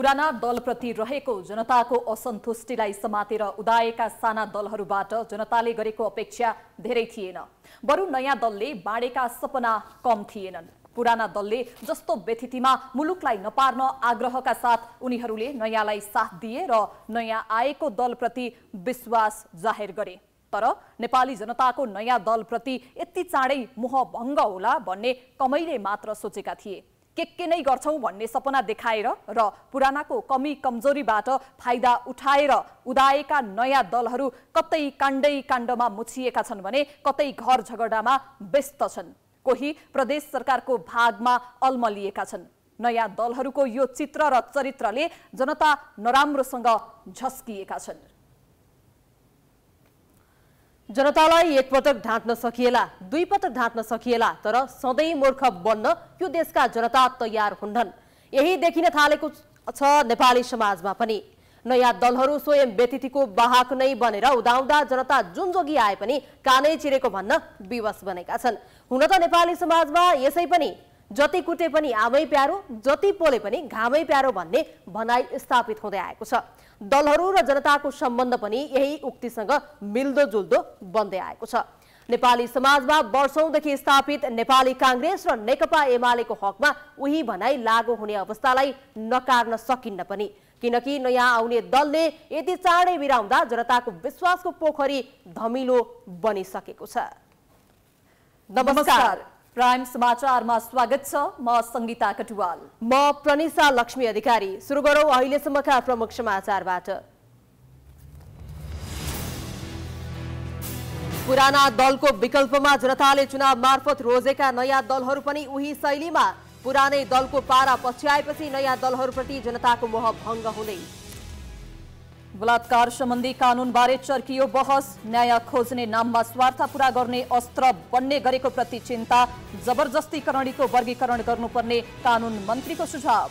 पुराना दलप्रति रहेको जनताको असन्तुष्टिलाई समातेर उदाएका साना दलहरूबाट जनताले गरेको अपेक्षा धेरै थिएन बरु नयाँ दलले बाँडेका सपना कम थिएनन् पुराना दलले जस्तो व्यथितिमा मुलुकलाई नपार्न आग्रहका साथ उनीहरूले नयाँलाई साथ दिए र नयाँ आएको दलप्रति विश्वास जाहेर गरे तर नेपाली जनताको नयाँ दलप्रति यति चाँडै मोह होला भन्ने कमैले मात्र सोचेका थिए के के नै गर्छौँ भन्ने सपना देखाएर र पुरानाको कमी कमजोरीबाट फाइदा उठाएर उदाएका नयाँ दलहरू कतै काण्डै काण्डमा मुछिएका छन् भने कतै घर झगडामा व्यस्त छन् कोही प्रदेश सरकारको भागमा अल्मलिएका छन् नयाँ दलहरूको यो चित्र र चरित्रले जनता नराम्रोसँग झस्किएका छन् जनतालाई एकपटक ढाँट्न सकिएला दुई पटक ढाँट्न सकिएला तर सधैँ मूर्ख बन्न यो देशका जनता तयार हुन्नन् यही देखिन थालेको छ नेपाली समाजमा पनि नयाँ दलहरू स्वयं व्यतिथिको वाहक नै बनेर उदाउँदा जनता जुन जोगी आए पनि कानै चिरेको भन्न विवश बनेका छन् हुन त नेपाली समाजमा यसै पनि जति कुटे पनि आमै प्यारो जति पोले पनि घामै प्यारो भन्ने भनाइ स्थापित हुँदै आएको छ दलहरू र जनताको सम्बन्ध पनि यही उक्तिसँग मिल्दोजुल्दो बन्दै आएको छ नेपाली समाजमा वर्षौंदेखि स्थापित नेपाली काङ्ग्रेस र नेकपा एमालेको हकमा उही भनाई लागू हुने अवस्थालाई नकार्न सकिन्न पनि किनकि नयाँ आउने दलले यति चाँडै बिराउँदा जनताको विश्वासको पोखरी धमिलो बनिसकेको छ नमस्कार प्राइम समाचारमा स्वागत छ म संगीता कटुवाल म प्रनिसा लक्ष्मी अधिकारी सुरु अहिले अहिलेसम्मका प्रमुख समाचारबाट पुराना दलको विकल्पमा जनताले चुनाव मार्फत रोजेका नयाँ दलहरू पनि उही शैलीमा पुरानै दलको पारा पछ्याएपछि नयाँ दलहरूप्रति जनताको मोह भङ्ग हुँदै बलात्कार संबंधी कानून बारे चर्कियो बहस न्याय खोजने नाम में स्वार्थ पूरा करने अस्त्र बनने प्रति चिंता जबरजस्ती करणी को वर्गीकरण करूर्ने कानून मंत्री को सुझाव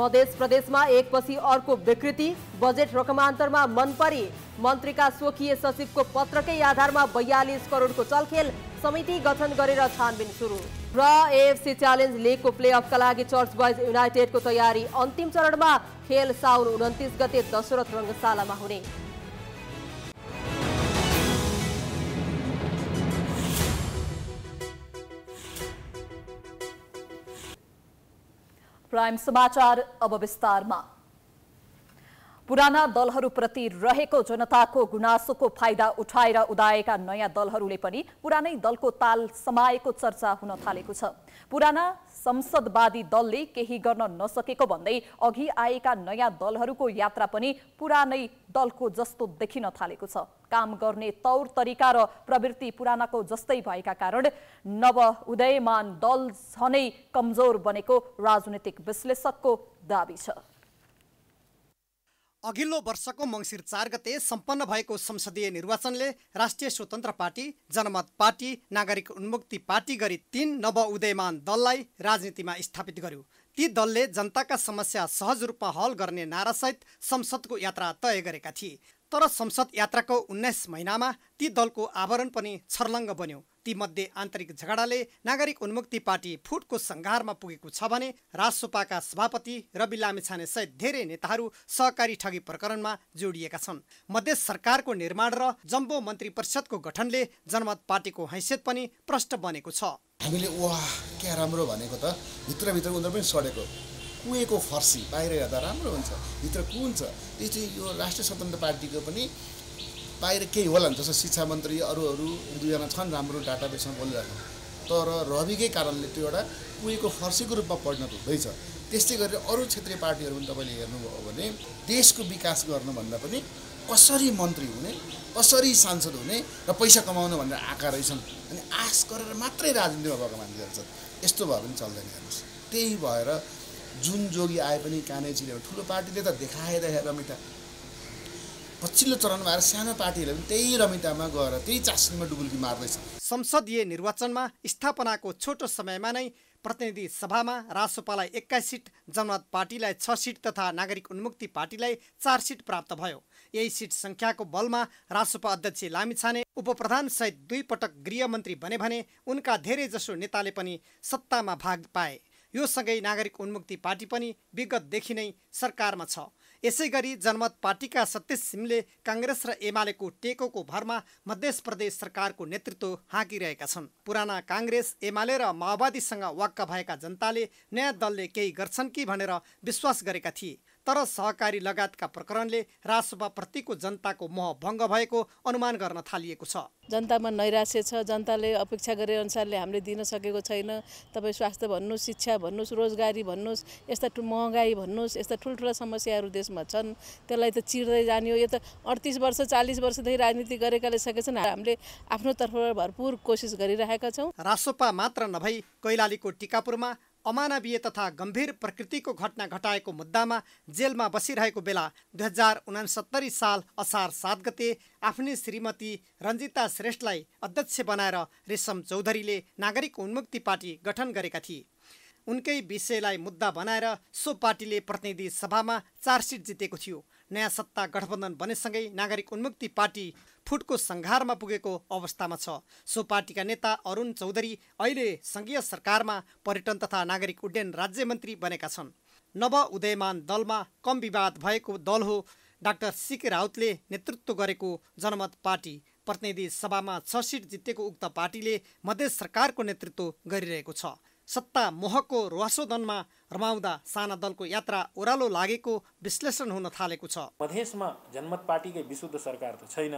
मधेस प्रदेशमा एकपछि अर्को विकृति बजेट रकमान्तरमा मन परी मन्त्रीका स्वकीय सचिवको पत्रकै आधारमा बयालिस करोडको चलखेल समिति गठन गरेर छानबिन सुरु र एएफसी च्यालेन्ज लिगको प्लेअफका लागि चर्च बोइज युनाइटेडको तयारी अन्तिम चरणमा खेल साउन उन्तिस गते दशरथ रङ्गशालामा हुने प्राइम समाचार अब विस्तारमा पुराना दलहरूप्रति रहेको जनताको गुनासोको फाइदा उठाएर उदाएका नयाँ दलहरूले पनि पुरानै दलको ताल समाएको चर्चा हुन थालेको छ पुराना संसदवादी दलले केही गर्न नसकेको भन्दै अघि आएका नयाँ दलहरूको यात्रा पनि पुरानै दलको जस्तो देखिन थालेको छ काम गर्ने तौर तरिका र प्रवृत्ति पुरानाको जस्तै भएका कारण नव उदयमान दल झनै कमजोर बनेको राजनैतिक विश्लेषकको दावी छ अघिल्लो वर्षको मङ्सिर चार गते सम्पन्न भएको संसदीय निर्वाचनले राष्ट्रिय स्वतन्त्र पार्टी जनमत पार्टी नागरिक उन्मुक्ति पार्टी गरी तीन नवउदयमान दललाई राजनीतिमा स्थापित गर्यो ती दलले जनताका समस्या सहज रूपमा हल गर्ने नारासहित संसदको यात्रा तय गरेका थिए तर संसद यात्राको उन्नाइस महिनामा ती दलको आवरण पनि छर्लङ्ग बन्यो तीमध्ये आन्तरिक झगडाले नागरिक उन्मुक्ति पार्टी फुटको सङ्घारमा पुगेको छ भने राजसोपाका सभापति रवि लामिछाने सहित धेरै नेताहरू सहकारी ठगी प्रकरणमा जोडिएका छन् मधेस सरकारको निर्माण र जम्बो मन्त्री परिषदको गठनले जनमत पार्टीको हैसियत पनि प्रष्ट बनेको छ हामीले वाह क्या राम्रो भनेको त भित्रभित्र उनीहरू पनि सडेको कुहेको फर्सी बाहिर हेर्दा राम्रो हुन्छ भित्र कुन छ त्यो चाहिँ यो राष्ट्रिय स्वतन्त्र पार्टीको पनि बाहिर केही होला नि जस्तो शिक्षा मन्त्री अरू एक दुईजना छन् राम्रो डाटा बेसमा बोलिरहेको तर रविकै कारणले त्यो एउटा उहीको फर्सीको रूपमा परिणत हुँदैछ त्यस्तै गरेर अरू क्षेत्रीय पार्टीहरू पनि तपाईँले हेर्नुभयो भने देशको विकास गर्नुभन्दा पनि कसरी मन्त्री हुने कसरी सांसद हुने र पैसा कमाउनु भनेर आँका रहेछन् अनि आश गरेर मात्रै राजनीतिमा भएको मान्छेहरू छन् यस्तो भए पनि चल्दैन हेर्नुहोस् त्यही भएर जुन जोगी आए पनि कानेजीले ठुलो पार्टीले त देखाएर मिठा पछिल्लो चरणमा आएर सानो पार्टीहरूले पनि त्यही रमितामा गएर त्यही चासनमा डुबुल्की मार्दैछ संसदीय निर्वाचनमा स्थापनाको छोटो समयमा नै प्रतिनिधि सभामा रासोपालाई एक्काइस सिट जनमत पार्टीलाई छ सिट तथा नागरिक उन्मुक्ति पार्टीलाई चार सिट प्राप्त भयो यही सिट सङ्ख्याको बलमा रासोपा अध्यक्ष लामिछाने उपप्रधानसहित दुई पटक गृहमन्त्री बने भने उनका धेरै जसो नेताले पनि सत्तामा भाग पाए यो सँगै नागरिक उन्मुक्ति पार्टी पनि विगतदेखि नै सरकारमा छ यसै गरी जनमत पार्टीका सतीश सिंहले काङ्ग्रेस र एमालेको टेकोको भरमा मध्य प्रदेश सरकारको नेतृत्व हाँकिरहेका छन् पुराना काङ्ग्रेस एमाले र माओवादीसँग वाक्क भएका जनताले नयाँ दलले केही गर्छन् कि भनेर विश्वास गरेका थिए तर सहकारी लगायतका प्रकरणले राजसभाप्रतिको जनताको मोह भङ्ग भएको अनुमान गर्न थालिएको छ जनतामा नैराश्य छ जनताले अपेक्षा गरे अनुसारले हामीले दिन सकेको छैन तपाईँ स्वास्थ्य भन्नुहोस् शिक्षा भन्नुहोस् रोजगारी भन्नुहोस् यस्ता महँगाई भन्नुहोस् यस्ता ठुल्ठुला समस्याहरू देशमा छन् त्यसलाई त चिर्दै जाने हो यो त अडतिस वर्ष चालिस वर्षदेखि राजनीति गरेकाले सकेछन् हामीले आफ्नो तर्फबाट भरपूर कोसिस गरिरहेका छौँ रासोपा मात्र नभई कैलालीको टिकापुरमा अमानवीय तथा गम्भीर प्रकृतिको घटना घटाएको मुद्दामा जेलमा बसिरहेको बेला दुई हजार उनासत्तरी साल असार सात गते आफ्नै श्रीमती रञ्जिता श्रेष्ठलाई अध्यक्ष बनाएर रेशम चौधरीले नागरिक उन्मुक्ति पार्टी गठन गरेका थिए उनकै विषयलाई मुद्दा बनाएर सो पार्टीले प्रतिनिधि सभामा चार सिट जितेको थियो नयाँ सत्ता गठबन्धन बनेसँगै नागरिक उन्मुक्ति पार्टी फुटको सङ्घारमा पुगेको अवस्थामा छ सो पार्टीका नेता अरुण चौधरी अहिले सङ्घीय सरकारमा पर्यटन तथा नागरिक उड्डयन राज्य मन्त्री बनेका छन् नव उदयमान दलमा कम विवाद भएको दल हो डाक्टर सिके राउतले नेतृत्व गरेको जनमत पार्टी प्रतिनिधि सभामा छ सिट जितेको उक्त पार्टीले मधेस सरकारको नेतृत्व गरिरहेको छ सत्ता मोहको रुवासोधनमा रमाउँदा साना दलको यात्रा ओह्रालो लागेको विश्लेषण हुन थालेको छ मधेसमा जनमत पार्टीकै विशुद्ध सरकार त छैन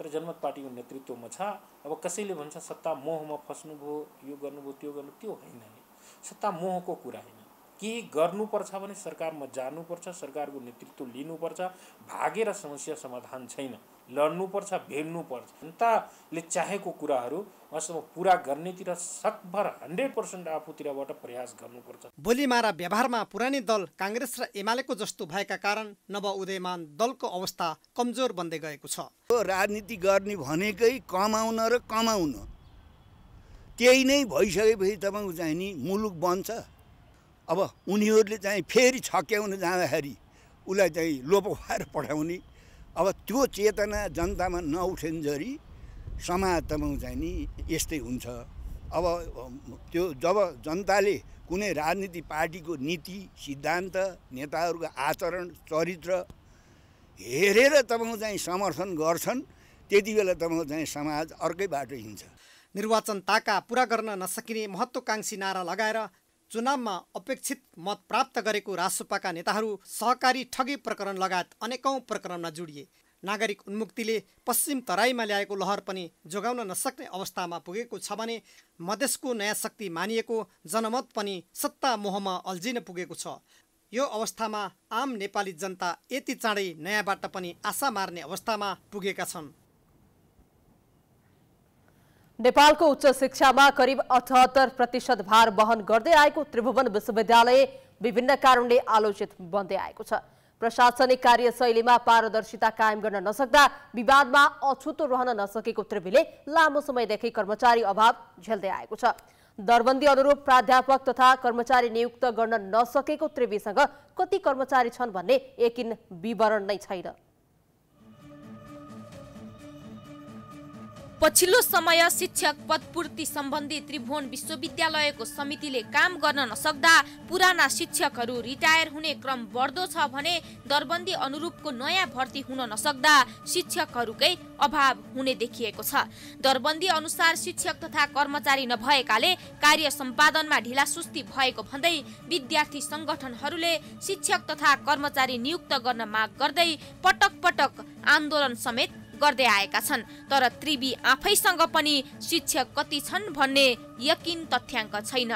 तर जनमत पार्टीको नेतृत्वमा छ अब कसैले भन्छ सत्ता मोहमा फस्नुभयो यो गर्नुभयो त्यो गर्नु त्यो होइन नि सत्ता मोहको कुरा होइन के गर्नुपर्छ भने सरकारमा जानुपर्छ सरकारको नेतृत्व लिनुपर्छ भागेर समस्या समाधान छैन लड्नुपर्छ भेट्नुपर्छ जनताले चाहेको कुराहरू वास्तवमा पुरा गर्नेतिर सकभर हन्ड्रेड पर्सेन्ट आफूतिरबाट प्रयास गर्नुपर्छ बोलीमारा व्यवहारमा पुरानै दल काङ्ग्रेस र एमालेको जस्तो भएका कारण नव उदयमान दलको अवस्था कमजोर बन्दै गएको छ राजनीति गर्ने भनेकै कमाउन र कमाउन त्यही नै भइसकेपछि तपाईँको चाहिँ नि मुलुक बन्छ अब उनीहरूले चाहिँ फेरि छक्याउन जाँदाखेरि उसलाई चाहिँ लोप खुवाएर पठाउने अब त्यो चेतना जनतामा समाज तपाईँ चाहिँ नि यस्तै हुन्छ अब त्यो जब जनताले कुनै राजनीति पार्टीको नीति सिद्धान्त नेताहरूको आचरण चरित्र हेरेर तपाईँ चाहिँ समर्थन गर्छन् त्यति बेला तपाईँ चाहिँ समाज अर्कै बाटो हिँड्छ निर्वाचन ताका पुरा गर्न नसकिने महत्त्वकाङ्क्षी नारा लगाएर चुनावमा अपेक्षित मत प्राप्त गरेको रासोपाका नेताहरू सहकारी ठगी प्रकरण लगायत अनेकौं प्रकरणमा जोडिए नागरिक उन्मुक्तिले पश्चिम तराईमा ल्याएको लहर पनि जोगाउन नसक्ने अवस्थामा पुगेको छ भने मधेसको नयाँ शक्ति मानिएको जनमत पनि सत्ता मोहमा अल्झिन पुगेको छ यो अवस्थामा आम नेपाली जनता यति चाँडै नयाँबाट पनि आशा मार्ने अवस्थामा पुगेका छन् नेपालको उच्च शिक्षामा करिब अठहत्तर प्रतिशत भार वहन गर्दै आएको त्रिभुवन विश्वविद्यालय विभिन्न कारणले आलोचित बन्दै आएको छ प्रशासनिक कार्यशैलीमा पारदर्शिता कायम गर्न नसक्दा विवादमा अछुतो रहन नसकेको त्रिवीले लामो समयदेखि कर्मचारी अभाव झेल्दै आएको छ दरबन्दी अनुरूप प्राध्यापक तथा कर्मचारी नियुक्त गर्न नसकेको त्रिवीसँग कति कर्मचारी छन् भन्ने एकिन विवरण नै छैन पछिल्लो समय शिक्षक पदपूर्ति सम्बन्धी त्रिभुवन विश्वविद्यालयको समितिले काम गर्न नसक्दा पुराना शिक्षकहरू रिटायर हुने क्रम बढ्दो छ भने दरबन्दी अनुरूपको नयाँ भर्ती हुन नसक्दा शिक्षकहरूकै अभाव हुने देखिएको छ दरबन्दी अनुसार शिक्षक तथा कर्मचारी नभएकाले कार्य सम्पादनमा ढिलासुस्ती भएको भन्दै विद्यार्थी सङ्गठनहरूले शिक्षक तथा कर्मचारी नियुक्त गर्न माग गर्दै पटक पटक आन्दोलन समेत गर्दै आएका छन् तर त्रिवी आफैसँग पनि शिक्षक कति छन् भन्ने यकिन तथ्याङ्क छैन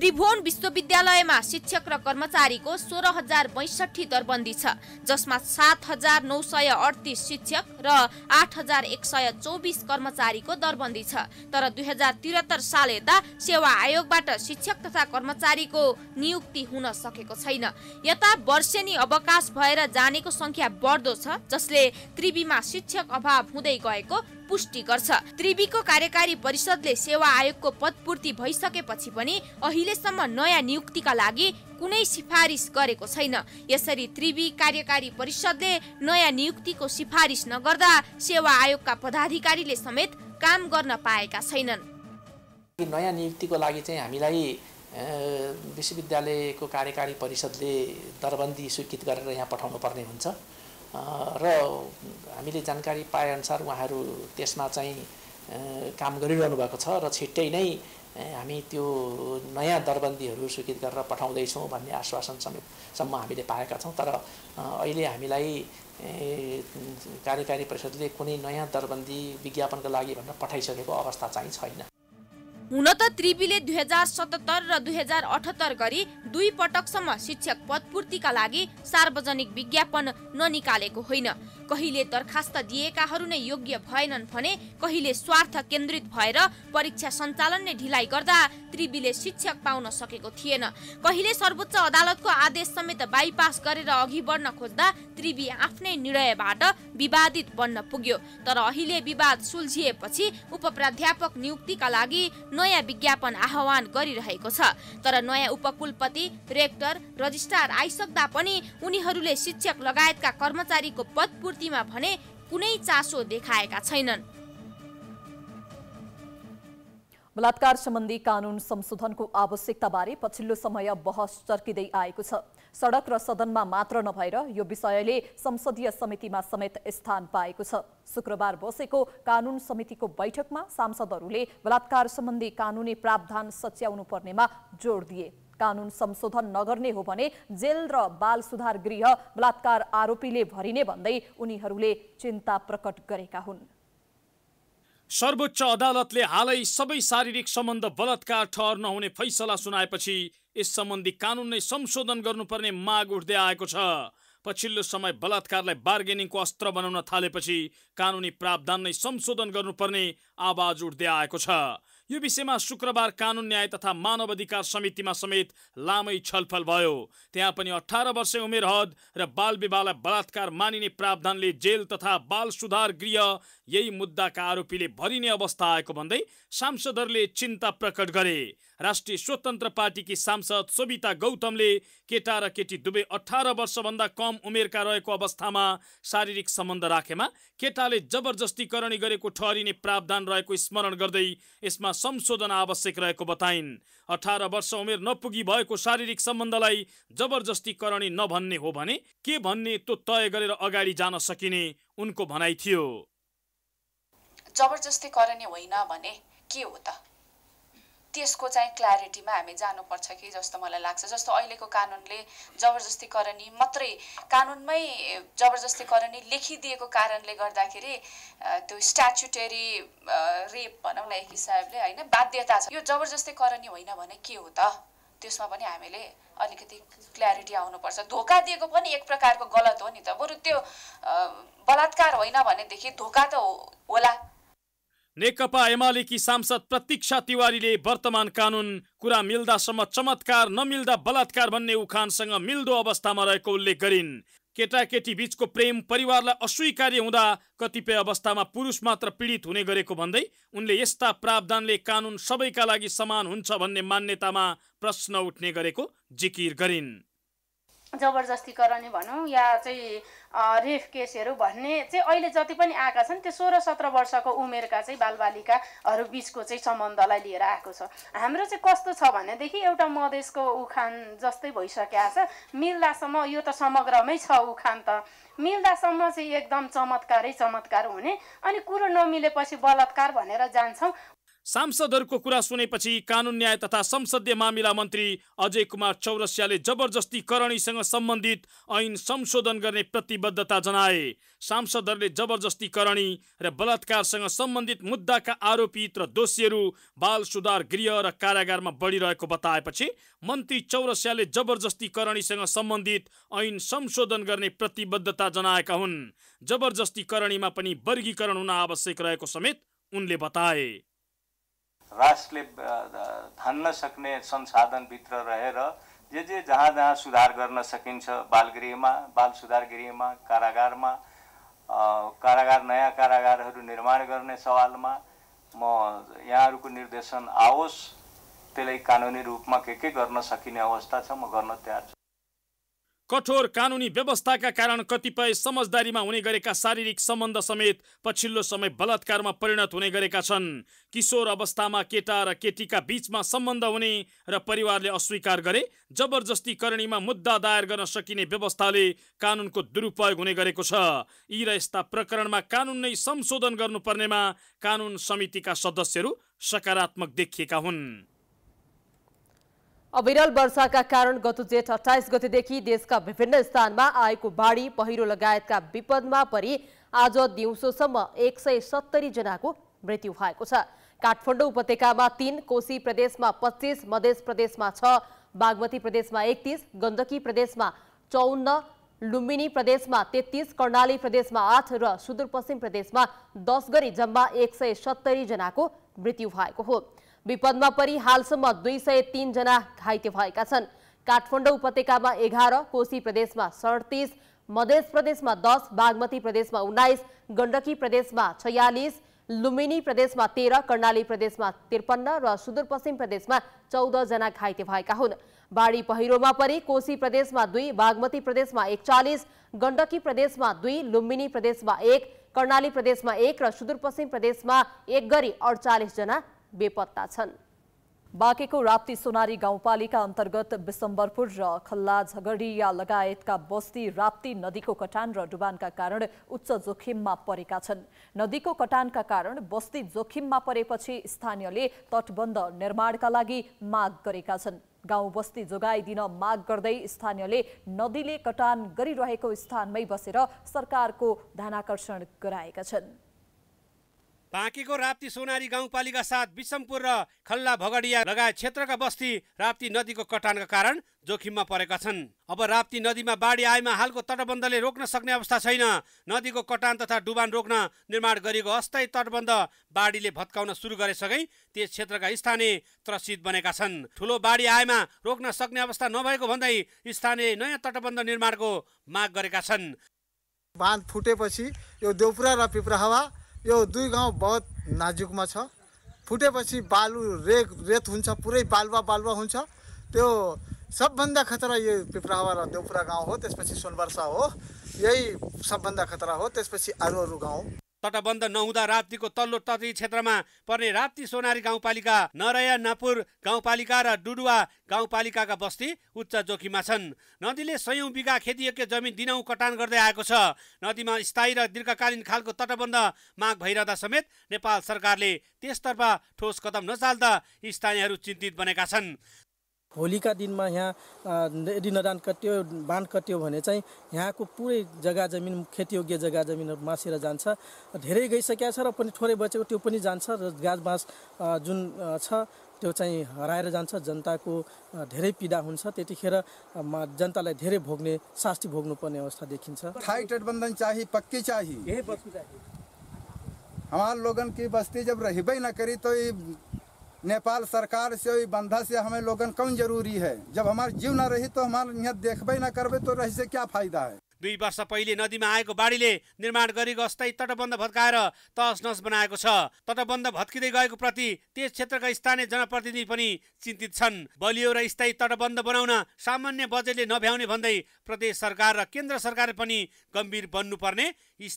त्रिभुवन विश्वविद्यालयमा शिक्षक र कर्मचारीको सोह्र हजार बैसठी दरबन्दी छ जसमा सात हजार नौ सय अडतिस शिक्षक र आठ हजार एक सय चौबिस कर्मचारीको दरबन्दी छ तर दुई हजार त्रिहत्तर साल यता सेवा आयोगबाट शिक्षक तथा कर्मचारीको नियुक्ति हुन सकेको छैन यता वर्षेनी अवकाश भएर जानेको सङ्ख्या बढ्दो छ जसले त्रिवीमा शिक्षक अभाव हुँदै गएको पुष्टि गर्छ त्रिवीको कार्यकारी परिषदले सेवा आयोगको पदपूर्ति भइसकेपछि पनि अहिलेसम्म नयाँ नियुक्तिका लागि कुनै सिफारिस गरेको छैन यसरी त्रिवी कार्यकारी परिषदले नयाँ नियुक्तिको सिफारिस नगर्दा सेवा आयोगका पदाधिकारीले समेत काम गर्न पाएका छैनन् नयाँ नियुक्तिको लागि चाहिँ हामीलाई विश्वविद्यालयको कार्यकारी परिषदले दरबन्दी स्वीकृत गरेर यहाँ पठाउनु पर्ने हुन्छ र हामीले जानकारी पाएअनुसार उहाँहरू त्यसमा चाहिँ काम गरिरहनु भएको छ र छिट्टै नै हामी त्यो नयाँ दरबन्दीहरू स्वीकृत गरेर पठाउँदैछौँ भन्ने आश्वासन समेतसम्म हामीले पाएका छौँ तर अहिले हामीलाई कार्यकारी परिषदले कुनै नयाँ दरबन्दी विज्ञापनको लागि भनेर पठाइसकेको अवस्था चाहिँ छैन हुन त त्रिवीले दुई हजार सतहत्तर र दुई हजार अठहत्तर गरी दुई पटकसम्म शिक्षक पदपूर्तिका लागि सार्वजनिक विज्ञापन ननिकालेको होइन कहिले दरखास्त दिएकाहरू नै योग्य भएनन् भने कहिले स्वार्थ केन्द्रित भएर परीक्षा सञ्चालन नै ढिलाइ गर्दा त्रिवीले शिक्षक पाउन सकेको थिएन कहिले सर्वोच्च अदालतको आदेश समेत बाइपास गरेर अघि बढ्न खोज्दा त्रिवी आफ्नै निर्णयबाट विवादित बन्न पुग्यो तर अहिले विवाद सुल्झिएपछि उपप्राध्यापक नियुक्तिका लागि नयाँ विज्ञापन आह्वान गरिरहेको छ तर नयाँ उपकुलपति रेक्टर रजिस्ट्रार आइसक्दा पनि उनीहरूले शिक्षक लगायतका कर्मचारीको पदपूर्ति स्थितिमा भने कुनै चासो देखाएका छैनन् बलात्कार सम्बन्धी कानून संशोधनको आवश्यकताबारे पछिल्लो समय बहस चर्किँदै आएको छ सडक र सदनमा मात्र नभएर यो विषयले संसदीय समितिमा समेत स्थान पाएको छ शुक्रबार बसेको कानून समितिको बैठकमा सांसदहरूले बलात्कार सम्बन्धी कानुनी प्रावधान सच्याउनु पर्नेमा जोड दिए कानून संशोधन नगर्ने हो भने जेल र बाल सुधार गृह बलात्कार आरोपीले भरिने भन्दै उनीहरूले चिन्ता प्रकट गरेका हुन् सर्वोच्च अदालतले हालै सबै शारीरिक सम्बन्ध बलात्कार ठहर नहुने फैसला सुनाएपछि यस सम्बन्धी कानुन नै संशोधन गर्नुपर्ने माग उठ्दै आएको छ पछिल्लो समय बलात्कारलाई बार्गेनिङको अस्त्र बनाउन थालेपछि कानुनी प्रावधान नै संशोधन गर्नुपर्ने आवाज उठ्दै आएको छ यो विषयमा शुक्रबार कानुन न्याय तथा मानव अधिकार समितिमा समेत लामै छलफल भयो त्यहाँ पनि अठार वर्ष उमेर हद र बाल विवाहलाई बलात्कार मानिने प्रावधानले जेल तथा बाल सुधार गृह यही मुद्दाका आरोपीले भरिने अवस्था आएको भन्दै सांसदहरूले चिन्ता प्रकट गरे राष्ट्रिय स्वतन्त्र पार्टीकी सांसद सोभिता गौतमले केटा र केटी दुवै अठार वर्षभन्दा कम उमेरका रहेको अवस्थामा शारीरिक सम्बन्ध राखेमा केटाले जबरजस्तीकरण गरेको ठहरिने प्रावधान रहेको स्मरण गर्दै यसमा संशोधन आवश्यक रहेको बताइन् अठार वर्ष उमेर नपुगी भएको शारीरिक सम्बन्धलाई जबरजस्तीकरणी नभन्ने हो भने के भन्ने त्यो तय गरेर अगाडि जान सकिने उनको भनाइ थियो जबरजस्ती होइन भने के हो त त्यसको चाहिँ क्ल्यारिटीमा हामी जानुपर्छ कि जस्तो मलाई लाग्छ जस्तो अहिलेको कानुनले जबरजस्ती मात्रै कानुनमै जबरजस्ती लेखिदिएको कारणले गर्दाखेरि त्यो स्ट्याचुटेरी रेप भनौँ न एक हिसाबले होइन बाध्यता छ यो जबरजस्ती होइन भने के हो त त्यसमा पनि हामीले अलिकति क्ल्यारिटी आउनुपर्छ धोका दिएको पनि एक प्रकारको गलत हो नि त बरु त्यो बलात्कार होइन भनेदेखि धोका त होला नेकपा एमालेकी सांसद प्रतीक्षा तिवारीले वर्तमान कानुन कुरा मिल्दासम्म चमत्कार नमिल्दा बलात्कार भन्ने उखानसँग मिल्दो अवस्थामा रहेको उल्लेख गरिन् केटाकेटी बीचको प्रेम परिवारलाई अस्वीकार्य हुँदा कतिपय अवस्थामा पुरुष मात्र पीडित हुने गरेको भन्दै उनले यस्ता प्रावधानले कानुन सबैका लागि समान हुन्छ भन्ने मान्यतामा प्रश्न उठ्ने गरेको जिकिर गरिन् जबरजस्तीकरण भनौँ या चाहिँ रेफ केसहरू भन्ने चाहिँ अहिले जति पनि आएका छन् त्यो सोह्र सत्र वर्षको उमेरका चाहिँ बालबालिकाहरू बिचको चाहिँ सम्बन्धलाई लिएर आएको छ हाम्रो चाहिँ कस्तो छ भनेदेखि एउटा मधेसको उखान जस्तै भइसकेको छ मिल्दासम्म यो त समग्रमै छ उखान त मिल्दासम्म चाहिँ एकदम चमत्कारै चमत्कार हुने अनि कुरो नमिलेपछि बलात्कार भनेर जान्छौँ सांसदहरूको कुरा सुनेपछि कानुन न्याय तथा संसदीय मामिला मन्त्री अजय कुमार चौरसियाले जबरजस्ती करणीसँग सम्बन्धित ऐन संशोधन गर्ने प्रतिबद्धता जनाए सांसदहरूले जबरजस्ती करणी र बलात्कारसँग सम्बन्धित मुद्दाका आरोपित र दोषीहरू बाल सुधार गृह र कारागारमा बढिरहेको बताएपछि मन्त्री चौरसियाले जबरजस्ती करणीसँग सम्बन्धित ऐन संशोधन गर्ने प्रतिबद्धता जनाएका हुन् जबरजस्ती करणीमा पनि वर्गीकरण हुन आवश्यक रहेको समेत उनले बताए राष्ट्रले धान्न सक्ने संसाधनभित्र रहेर जे जे जहाँ जहाँ सुधार गर्न सकिन्छ बालगृहमा बाल सुधार गृहमा कारागारमा कारागार नयाँ कारागारहरू निर्माण गर्ने सवालमा म यहाँहरूको निर्देशन आओस् त्यसलाई कानुनी रूपमा के के गर्न सकिने अवस्था छ म गर्न तयार छु कठोर कानुनी व्यवस्थाका कारण कतिपय समझदारीमा हुने गरेका शारीरिक सम्बन्ध समेत पछिल्लो समय बलात्कारमा परिणत हुने गरेका छन् किशोर अवस्थामा केटा र केटीका बीचमा सम्बन्ध हुने र परिवारले अस्वीकार गरे जबरजस्ती करणीमा मुद्दा दायर गर्न सकिने व्यवस्थाले कानुनको दुरुपयोग हुने गरेको छ यी र यस्ता प्रकरणमा कानुन नै संशोधन गर्नुपर्नेमा कानुन समितिका सदस्यहरू सकारात्मक देखिएका हुन् अविरल वर्षाका कारण गत जेठ अठाइस गतिदेखि देशका विभिन्न स्थानमा आएको बाढी पहिरो लगायतका विपदमा परि आज दिउँसोसम्म एक सय सत्तरी जनाको मृत्यु भएको छ काठमाडौँ उपत्यकामा तीन कोशी प्रदेशमा पच्चिस मधेस प्रदेशमा छ बागमती प्रदेशमा एकतिस गण्डकी प्रदेशमा चौन्न लुम्बिनी प्रदेशमा तेत्तिस कर्णाली प्रदेशमा आठ र सुदूरपश्चिम प्रदेशमा दस गरी जम्मा एक सय सत्तरी जनाको मृत्यु भएको हो विपदमा परि हालसम्म दुई सय तिनजना घाइते भएका छन् काठमाडौँ उपत्यकामा एघार कोशी प्रदेशमा सडतिस मध्य प्रदेशमा दस बागमती प्रदेशमा उन्नाइस गण्डकी प्रदेशमा छयालिस लुम्बिनी प्रदेशमा तेह्र कर्णाली प्रदेशमा त्रिपन्न र सुदूरपश्चिम प्रदेशमा चौधजना घाइते भएका हुन् बाढी पहिरोमा परि कोशी प्रदेशमा दुई बागमती प्रदेशमा एकचालिस गण्डकी प्रदेशमा दुई लुम्बिनी प्रदेशमा एक कर्णाली प्रदेशमा एक र सुदूरपश्चिम प्रदेशमा एक गरी अडचालिसजना बेपत्ता छन् बाँकेको राप्ती सोनारी गाउँपालिका अन्तर्गत विशम्बरपुर र खल्ला झगडिया लगायतका बस्ती राप्ती नदीको कटान र डुबानका कारण उच्च जोखिममा परेका छन् नदीको कटानका कारण बस्ती जोखिममा परेपछि स्थानीयले तटबन्ध निर्माणका लागि माग गरेका छन् गाउँ बस्ती जोगाइदिन माग गर्दै स्थानीयले नदीले कटान गरिरहेको स्थानमै बसेर सरकारको ध्यानाकर्षण गराएका छन् बाँकीको राप्ती सोनारी गाउँपालिका साथ विषमपुर र खल्ला भगडिया लगायत क्षेत्रका बस्ती राप्ती नदीको कटानका कारण जोखिममा परेका छन् अब राप्ती नदीमा बाढी आएमा हालको तटबन्धले रोक्न सक्ने अवस्था छैन नदीको कटान तथा डुबान रोक्न निर्माण गरिएको अस्थायी तटबन्ध बाढीले भत्काउन सुरु गरेसँगै त्यस क्षेत्रका स्थानीय त्रसित बनेका छन् ठुलो बाढी आएमा रोक्न सक्ने अवस्था नभएको भन्दै स्थानीय नयाँ तटबन्ध निर्माणको माग गरेका छन् बाँध फुटेपछि यो देउपुरा र हावा यो दुई गाउँ बहुत नाजुकमा छ फुटेपछि बालु रे रेत हुन्छ पुरै बालुवा बालुवा हुन्छ त्यो सबभन्दा खतरा यो पिपरावा र देउपुरा गाउँ हो त्यसपछि सोनवर्षा हो यही सबभन्दा खतरा हो त्यसपछि अरू अरू गाउँ तटबन्ध नहुँदा राप्तीको तल्लो तटी क्षेत्रमा पर्ने राप्ती सोनारी गाउँपालिका नरया नापुर गाउँपालिका र डुडुवा गाउँपालिकाका बस्ती उच्च जोखिममा छन् नदीले सयौँ बिघा खेतीयोग्य जमिन दिनौँ कटान गर्दै आएको छ नदीमा स्थायी र दीर्घकालीन खालको तटबन्ध माग भइरहँदा समेत नेपाल सरकारले त्यसतर्फ ठोस कदम नचाल्दा स्थानीयहरू चिन्तित बनेका छन् होलीका दिनमा यहाँ यदि नदान कट्यो बाँध कट्यो भने चाहिँ यहाँको पुरै जग्गा जमिन खेतीयोग्य जग्गा जमिनहरू मासेर जान्छ धेरै गइसकेको छ र पनि थोरै बचेको त्यो पनि जान्छ र गाछ बाँस जुन छ त्यो चाहिँ हराएर जान्छ जनताको धेरै पीडा हुन्छ त्यतिखेर जनतालाई धेरै भोग्ने शास्ति भोग्नुपर्ने अवस्था देखिन्छ थाई गठबन्धन चाहिँ पक्की चाहिँ हाम्रो लोगन बस्ती जब रहिबै नकरी त नेपाल सरकार से और बंधा से हमें लोगन कम जरूरी है जब हमारे जीव न रही तो हमारे यहाँ देखबे न करबे तो रही से क्या फायदा है दुई वर्ष पहिले नदीमा आएको बाढीले निर्माण गरेको अस्थायी तटबन्ध भत्काएर तहस नस बनाएको छ तटबन्ध भत्किँदै गएको प्रति त्यस क्षेत्रका स्थानीय जनप्रतिनिधि पनि चिन्तित छन् बलियो र स्थायी तटबन्ध बनाउन सामान्य बजेटले नभ्याउने भन्दै प्रदेश सरकार र केन्द्र सरकारले पनि गम्भीर बन्नुपर्ने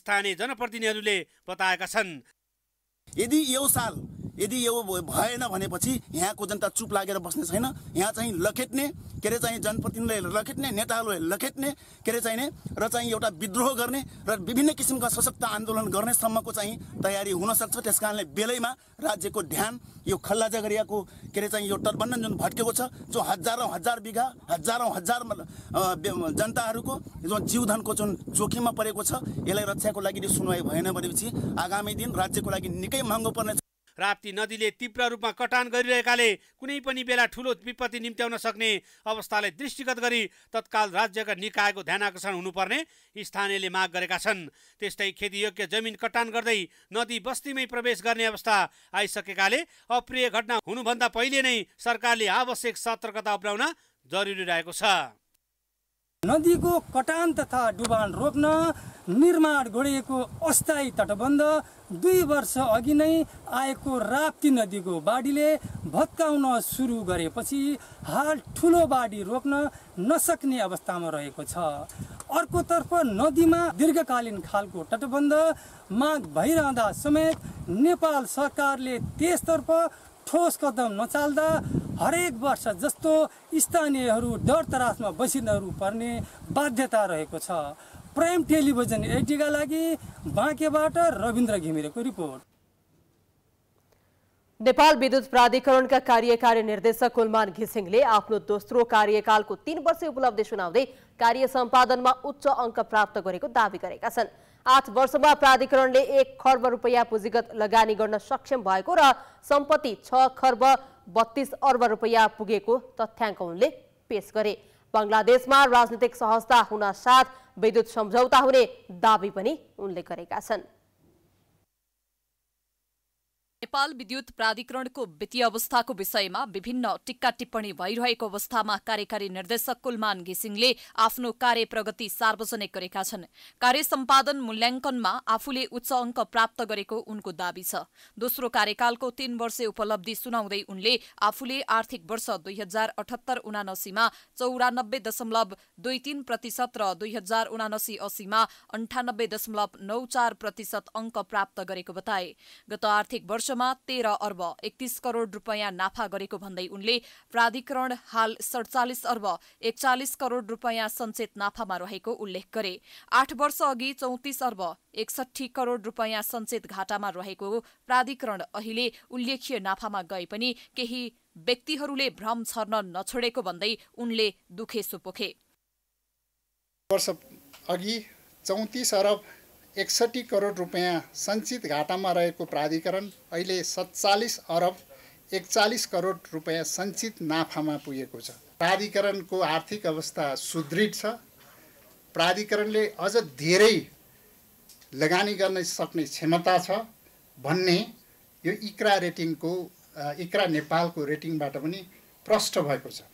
स्थानीय जनप्रतिनिधिहरूले बताएका छन् यदि यो साल यदि यो भएन भनेपछि यहाँको जनता चुप लागेर बस्ने छैन यहाँ चाहिँ लखेट्ने के अरे चाहिँ जनप्रतिनिधिले लखेट्ने नेताहरूले लखेट्ने के अरे चाहिने र चाहिँ एउटा विद्रोह गर्ने र विभिन्न किसिमका सशक्त आन्दोलन गर्नेसम्मको चाहिँ तयारी हुनसक्छ त्यस कारणले बेलैमा राज्यको ध्यान यो खल्ला जगरियाको के अरे चाहिँ यो तटबन्धन जुन भट्केको छ जो हजारौँ हजार बिघा हजारौँ हजार जनताहरूको जुन जीवधनको जुन जोखिममा परेको छ यसलाई रक्षाको लागि सुनवाई भएन भनेपछि आगामी दिन राज्यको लागि निकै महँगो पर्नेछ राप्ती नदीले तीव्र रूपमा कटान गरिरहेकाले कुनै पनि बेला ठुलो विपत्ति निम्त्याउन सक्ने अवस्थालाई दृष्टिगत गरी तत्काल राज्यका निकायको ध्यान आकर्षण हुनुपर्ने स्थानीयले माग गरेका छन् त्यस्तै खेतीयोग्य जमिन कटान गर्दै नदी बस्तीमै प्रवेश गर्ने अवस्था आइसकेकाले अप्रिय घटना हुनुभन्दा पहिले नै सरकारले आवश्यक सतर्कता अप्नाउन जरुरी रहेको छ नदीको कटान तथा डुबान रोक्न निर्माण गरिएको अस्थायी तटबन्ध दुई वर्ष अघि नै आएको राप्ती नदीको बाढीले भत्काउन सुरु गरेपछि हाल ठुलो बाढी रोक्न नसक्ने अवस्थामा रहेको छ अर्कोतर्फ नदीमा दीर्घकालीन खालको तटबन्ध माग भइरहँदा समेत नेपाल सरकारले त्यसतर्फ ठोस कदम नचाल्दा हरेक वर्ष जस्तो स्थानीयहरू डर तरासमा बसिरहनु पर्ने बाध्यता रहेको छ प्राइम टेलिभिजन एटीका लागि बाँकेबाट रविन्द्र घिमिरेको रिपोर्ट नेपाल विद्युत प्राधिकरणका कार्यकारी निर्देशक कुलमान घिसिङले आफ्नो दोस्रो कार्यकालको तीन वर्ष उपलब्धि सुनाउँदै कार्य सम्पादनमा उच्च अङ्क प्राप्त गरेको दावी गरेका छन् आठ वर्षमा प्राधिकरणले एक खर्ब रुपियाँ पुँजीगत लगानी गर्न सक्षम भएको र सम्पत्ति छ खर्ब बत्तीस अर्ब रुपियाँ पुगेको तथ्याङ्क उनले पेश गरे बङ्गलादेशमा राजनीतिक सहजता साथ विद्युत सम्झौता हुने दावी पनि उनले गरेका छन् नेपाल विद्युत प्राधिकरणको वित्तीय अवस्थाको विषयमा विभिन्न टिक्का टिप्पणी भइरहेको अवस्थामा कार्यकारी निर्देशक कुलमान घिसिङले आफ्नो कार्य प्रगति सार्वजनिक गरेका छन् कार्य सम्पादन मूल्याङ्कनमा आफूले उच्च अङ्क प्राप्त गरेको उनको दावी छ दोस्रो कार्यकालको तीन वर्ष उपलब्धि सुनाउँदै उनले आफूले आर्थिक वर्ष दुई हजार अठहत्तर उनासीमा चौरानब्बे दशमलव दुई तीन प्रतिशत र दुई हजार उनासी असीमा अन्ठानब्बे दशमलव नौ चार प्रतिशत अङ्क प्राप्त गरेको बताए गत आर्थिक वर्षमा सालमा तेह्र अर्ब एकतीस करोड रुपियाँ नाफा गरेको भन्दै उनले प्राधिकरण हाल सडचालिस अर्ब एकचालिस करोड रुपियाँ सञ्चेत नाफामा रहेको उल्लेख गरे आठ वर्ष अघि चौतिस अर्ब एकसठी करोड रुपियाँ सञ्चेत घाटामा रहेको प्राधिकरण अहिले उल्लेखीय नाफामा गए पनि केही व्यक्तिहरूले भ्रम छर्न नछोडेको भन्दै उनले दुखेसो पोखे वर्ष अघि चौतिस अरब एकसठी करोड रुपियाँ सञ्चित घाटामा रहेको प्राधिकरण अहिले सत्तालिस अरब एकचालिस करोड रुपियाँ सञ्चित नाफामा पुगेको छ प्राधिकरणको आर्थिक अवस्था सुदृढ छ प्राधिकरणले अझ धेरै लगानी गर्न सक्ने क्षमता छ भन्ने यो इक्रा रेटिङको इक्रा नेपालको रेटिङबाट पनि प्रष्ट भएको छ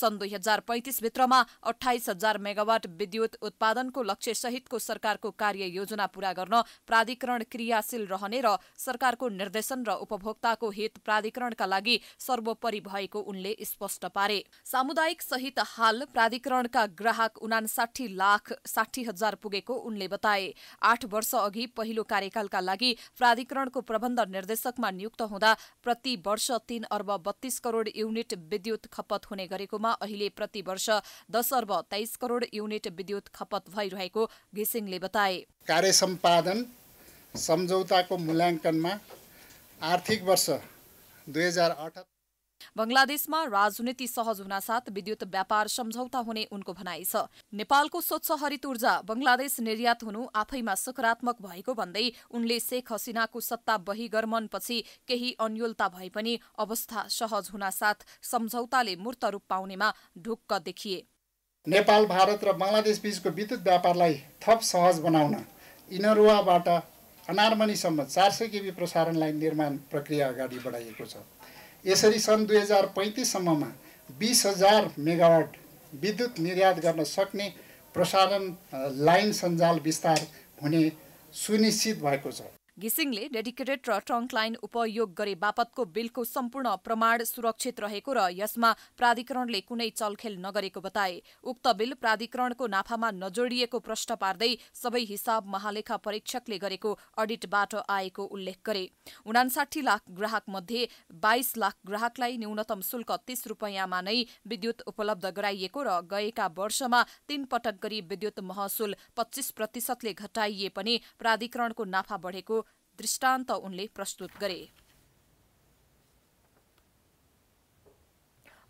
सन् दुई हजार पैँतिसभित्रमा अठाइस हजार मेगावाट विद्युत उत्पादनको लक्ष्य सहितको सरकारको कार्य योजना पूरा गर्न प्राधिकरण क्रियाशील रहने र सरकारको निर्देशन र उपभोक्ताको हित प्राधिकरणका लागि सर्वोपरि भएको उनले स्पष्ट पारे सामुदायिक सहित हाल प्राधिकरणका ग्राहक उनासाठी लाख साठी हजार पुगेको उनले बताए आठ वर्ष अघि पहिलो कार्यकालका लागि प्राधिकरणको प्रबन्ध निर्देशकमा नियुक्त हुँदा प्रति वर्ष तीन अर्ब बत्तीस करोड़ युनिट विद्युत खपत हुने गरेकोमा जिल्लामा अहिले प्रतिवर्ष दस अर्ब तेइस करोड युनिट विद्युत खपत भइरहेको घिसिङले बताए कार्य सम्पादन सम्झौताको मूल्याङ्कनमा आर्थिक वर्ष दुई हजार बंगलादेशमा राजनीति सहज हुनासाथ विद्युत व्यापार सम्झौता हुने उनको भनाइ छ नेपालको स्वच्छ हरित ऊर्जा बंगलादेश निर्यात हुनु आफैमा सकारात्मक भएको भन्दै उनले शेख हसिनाको सत्ता बहिगर्मनपछि केही अन्यलता भए पनि अवस्था सहज हुनासाथ सम्झौताले मूर्त रूप पाउनेमा ढुक्क देखिए नेपाल भारत र बङ्गलादेश बीचको विद्युत व्यापारलाई थप सहज बनाउन इनरुवाबाट अनारमनीसम्म चार सय केबी प्रसारण लाइन निर्माण प्रक्रिया अगाडि बढाइएको छ यसरी सन् दुई हजार पैँतिससम्ममा बिस हजार मेगावाट विद्युत निर्यात गर्न सक्ने प्रसारण लाइन सञ्जाल विस्तार हुने सुनिश्चित भएको छ घिसिङले डेडिकेटेड र ट्रङ्क लाइन उपयोग गरे बापतको बिलको सम्पूर्ण प्रमाण सुरक्षित रहेको र यसमा प्राधिकरणले कुनै चलखेल नगरेको बताए उक्त बिल प्राधिकरणको नाफामा नजोडिएको प्रश्न पार्दै सबै हिसाब महालेखा परीक्षकले गरेको अडिटबाट आएको उल्लेख गरे उनासाठी लाख ग्राहक मध्ये बाइस लाख ग्राहकलाई न्यूनतम शुल्क तीस रूपियाँमा नै विद्युत उपलब्ध गराइएको र गएका वर्षमा तीन पटक गरी विद्युत महसुल पच्चीस प्रतिशतले घटाइए पनि प्राधिकरणको नाफा बढेको दृष्टान्त उनले प्रस्तुत गरे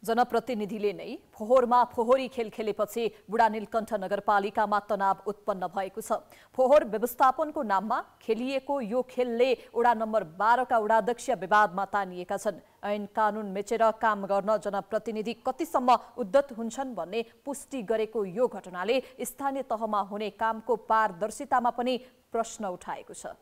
जनप्रतिनिधिले नै फोहोरमा फोहोरी खेल खेलेपछि बुढा नीलकण्ठ नगरपालिकामा तनाव उत्पन्न भएको छ फोहोर व्यवस्थापनको नाममा खेलिएको यो खेलले उडा नम्बर बाह्रका वडाध्यक्ष विवादमा तानिएका छन् ऐन कानुन मेचेर काम गर्न जनप्रतिनिधि कतिसम्म उद्धत हुन्छन् भन्ने पुष्टि गरेको यो घटनाले स्थानीय तहमा हुने कामको पारदर्शितामा पनि प्रश्न उठाएको छ